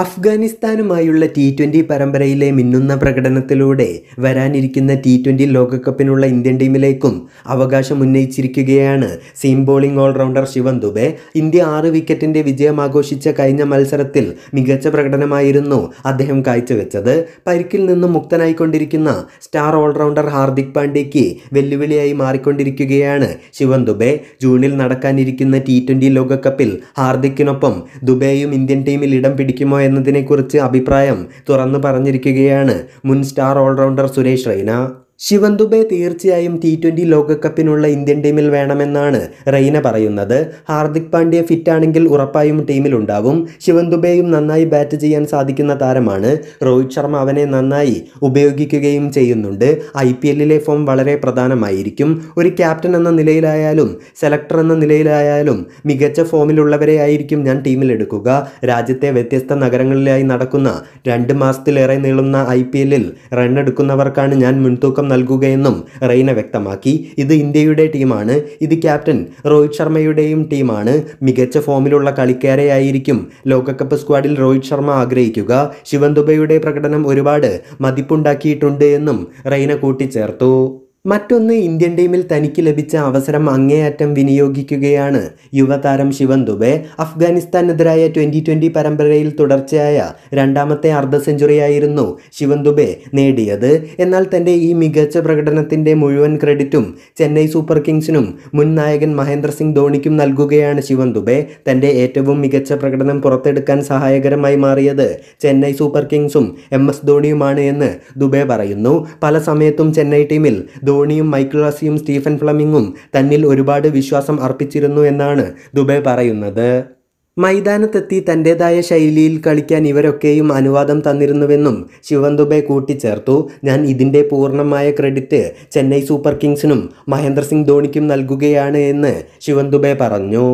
അഫ്ഗാനിസ്ഥാനുമായുള്ള T twenty പരമ്പരയിലെ മിന്നുന്ന പ്രകടനത്തിലൂടെ വരാനിരിക്കുന്ന ടി ട്വൻ്റി ലോകകപ്പിനുള്ള ഇന്ത്യൻ ടീമിലേക്കും അവകാശം ഉന്നയിച്ചിരിക്കുകയാണ് seam bowling allrounder Shivam Dube India ആറ് വിക്കറ്റിൻ്റെ വിജയം ആഘോഷിച്ച കഴിഞ്ഞ മത്സരത്തിൽ മികച്ച പ്രകടനമായിരുന്നു അദ്ദേഹം കാഴ്ചവെച്ചത് പരിക്കിൽ നിന്നും മുക്തനായിക്കൊണ്ടിരിക്കുന്ന സ്റ്റാർ ഓൾറൗണ്ടർ ഹാർദിക് പാണ്ഡ്യയ്ക്ക് വെല്ലുവിളിയായി മാറിക്കൊണ്ടിരിക്കുകയാണ് ശിവൻ ദുബെ ജൂണിൽ നടക്കാനിരിക്കുന്ന ടി ട്വൻ്റി ലോകകപ്പിൽ ഹാർദിക്കിനൊപ്പം ദുബെയും ഇന്ത്യൻ ടീമിൽ ഇടം പിടിക്കുമോ എന്നതിനെക്കുറിച്ച് അഭിപ്രായം തുറന്നു പറഞ്ഞിരിക്കുകയാണ് മുൻ സ്റ്റാർ ഓൾറൗണ്ടർ സുരേഷ് റെയ്ന ശിവൻ ദുബെ തീർച്ചയായും ടി ട്വൻ്റി ലോകകപ്പിനുള്ള ഇന്ത്യൻ ടീമിൽ വേണമെന്നാണ് റെയ്ന പറയുന്നത് ഹാർദിക് പാണ്ഡ്യ ഫിറ്റാണെങ്കിൽ ഉറപ്പായും ടീമിലുണ്ടാവും ശിവൻ ദുബെയും നന്നായി ബാറ്റ് ചെയ്യാൻ സാധിക്കുന്ന താരമാണ് രോഹിത് ശർമ്മ അവനെ നന്നായി ഉപയോഗിക്കുകയും ചെയ്യുന്നുണ്ട് ഐ പി എല്ലിലെ ഫോം വളരെ പ്രധാനമായിരിക്കും ഒരു ക്യാപ്റ്റൻ എന്ന നിലയിലായാലും സെലക്ടർ എന്ന നിലയിലായാലും മികച്ച ഫോമിലുള്ളവരെ ആയിരിക്കും ഞാൻ ടീമിലെടുക്കുക രാജ്യത്തെ വ്യത്യസ്ത നഗരങ്ങളിലായി നടക്കുന്ന രണ്ട് മാസത്തിലേറെ നീളുന്ന ഐ പി എല്ലിൽ റണ്ണെടുക്കുന്നവർക്കാണ് ഞാൻ മുൻതൂക്കം നൽകുകയെന്നും റെയ്ന വ്യക്തമാക്കി ഇത് ഇന്ത്യയുടെ ടീമാണ് ഇത് ക്യാപ്റ്റൻ രോഹിത് ശർമ്മയുടെയും ടീമാണ് മികച്ച ഫോമിലുള്ള കളിക്കാരെയായിരിക്കും ലോകകപ്പ് സ്ക്വാഡിൽ രോഹിത് ശർമ്മ ആഗ്രഹിക്കുക ശിവൻ ദുബൈയുടെ പ്രകടനം ഒരുപാട് മതിപ്പുണ്ടാക്കിയിട്ടുണ്ട് എന്നും റെയ്ന കൂട്ടിച്ചേർത്തു മറ്റൊന്ന് ഇന്ത്യൻ ടീമിൽ തനിക്ക് ലഭിച്ച അവസരം അങ്ങേയറ്റം വിനിയോഗിക്കുകയാണ് യുവതാരം ശിവൻ ദുബെ അഫ്ഗാനിസ്ഥാനെതിരായ ട്വൻ്റി ട്വൻ്റി പരമ്പരയിൽ തുടർച്ചയായ രണ്ടാമത്തെ അർദ്ധ സെഞ്ചുറിയായിരുന്നു ശിവൻ ദുബെ നേടിയത് എന്നാൽ തൻ്റെ ഈ മികച്ച പ്രകടനത്തിൻ്റെ മുഴുവൻ ക്രെഡിറ്റും ചെന്നൈ സൂപ്പർ കിങ്സിനും മുൻ നായകൻ മഹേന്ദ്ര സിംഗ് ധോണിക്കും നൽകുകയാണ് ശിവൻ ദുബെ തൻ്റെ ഏറ്റവും മികച്ച പ്രകടനം പുറത്തെടുക്കാൻ സഹായകരമായി മാറിയത് ചെന്നൈ സൂപ്പർ കിങ്സും എം എസ് ധോണിയുമാണ് എന്ന് ദുബെ പറയുന്നു പല സമയത്തും ചെന്നൈ ടീമിൽ ധോണിയും മൈക്കിൾ റസിയും സ്റ്റീഫൻ ഫ്ലമിങ്ങും തന്നിൽ ഒരുപാട് വിശ്വാസം അർപ്പിച്ചിരുന്നു എന്നാണ് ദുബെ പറയുന്നത് മൈതാനത്തെത്തി തൻ്റെതായ ശൈലിയിൽ കളിക്കാൻ ഇവരൊക്കെയും അനുവാദം തന്നിരുന്നുവെന്നും ശിവൻ ദുബെ കൂട്ടിച്ചേർത്തു ഞാൻ ഇതിൻ്റെ പൂർണ്ണമായ ക്രെഡിറ്റ് ചെന്നൈ സൂപ്പർ കിങ്സിനും മഹേന്ദ്ര സിംഗ് ധോണിക്കും നൽകുകയാണ് എന്ന് ശിവൻ ദുബെ പറഞ്ഞു